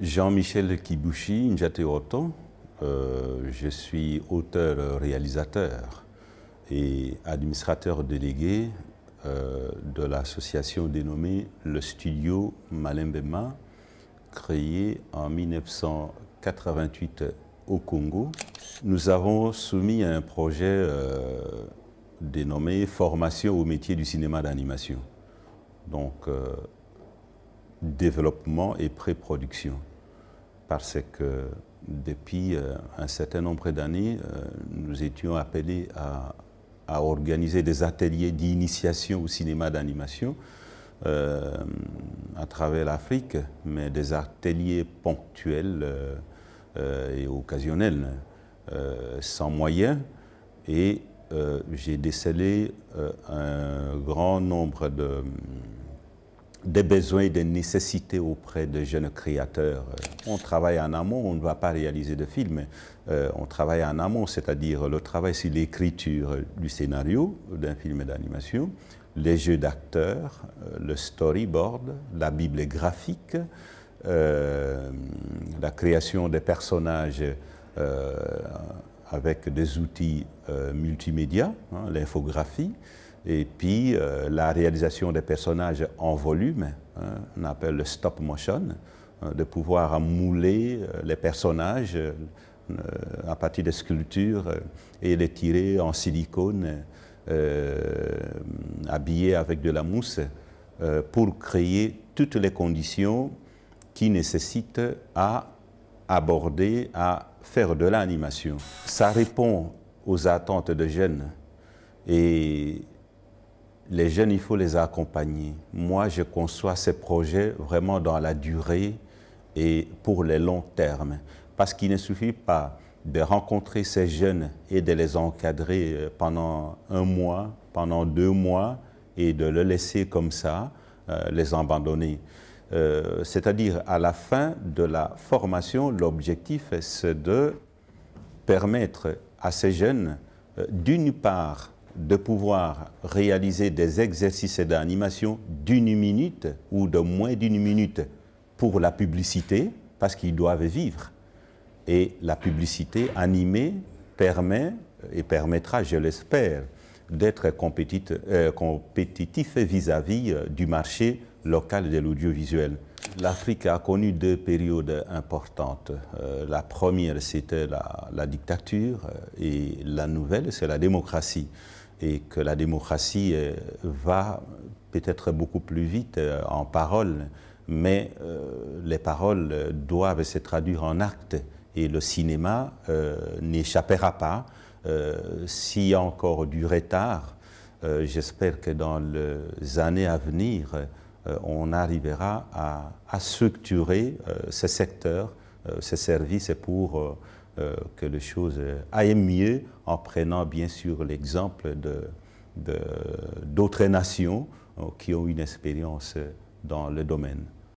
Jean-Michel Kibushi Njate euh, je suis auteur, réalisateur et administrateur délégué euh, de l'association dénommée le Studio Malembema, créée en 1988 au Congo. Nous avons soumis un projet euh, dénommé Formation au métier du cinéma d'animation. Donc, développement et pré-production. Parce que depuis euh, un certain nombre d'années, euh, nous étions appelés à, à organiser des ateliers d'initiation au cinéma d'animation euh, à travers l'Afrique, mais des ateliers ponctuels et occasionnels, sans moyens. Et j'ai décelé un grand nombre de des besoins et des nécessités auprès de jeunes créateurs. Euh, on travaille en amont, on ne va pas réaliser de film. Euh, on travaille en amont, c'est-à-dire le travail sur l'écriture euh, du scénario d'un film d'animation, les jeux d'acteurs, le storyboard, la bible graphique, la création des personnages avec des outils multimédia, hein, l'infographie, et puis, euh, la réalisation des personnages en volume, hein, on appelle le stop motion, hein, de pouvoir mouler euh, les personnages euh, à partir des sculptures et les tirer en silicone, habillés avec de la mousse, pour créer toutes les conditions qui nécessitent à aborder, à faire de l'animation. Ça répond aux attentes de jeunes et les jeunes, il faut les accompagner. Moi, je conçois ces projets vraiment dans la durée et pour les longs termes. Parce qu'il ne suffit pas de rencontrer ces jeunes et de les encadrer euh, pendant un mois, pendant deux mois, et de le laisser comme ça, euh, les abandonner. Euh, c'est-à-dire, à la fin de la formation, l'objectif, c'est de permettre à ces jeunes, d'une part, de pouvoir réaliser des exercices d'animation d'une minute ou de moins d'une minute pour la publicité, parce qu'ils doivent vivre. Et la publicité animée permet et permettra, je l'espère, d'être euh, compétitif, vis-à-vis euh, du marché local de l'audiovisuel. L'Afrique a connu deux périodes importantes. Euh, la première, c'était la, dictature et la nouvelle, c'est la démocratie et que la démocratie euh, va peut-être beaucoup plus vite euh, en paroles, mais euh, les paroles doivent se traduire en actes et le cinéma n'échappera pas. S'il y a encore du retard, j'espère que dans les années à venir, on arrivera à, structurer ces secteurs, ces services pour euh, que les choses aillent mieux en prenant bien sûr l'exemple d'autres de, nations euh, qui ont une expérience dans le domaine.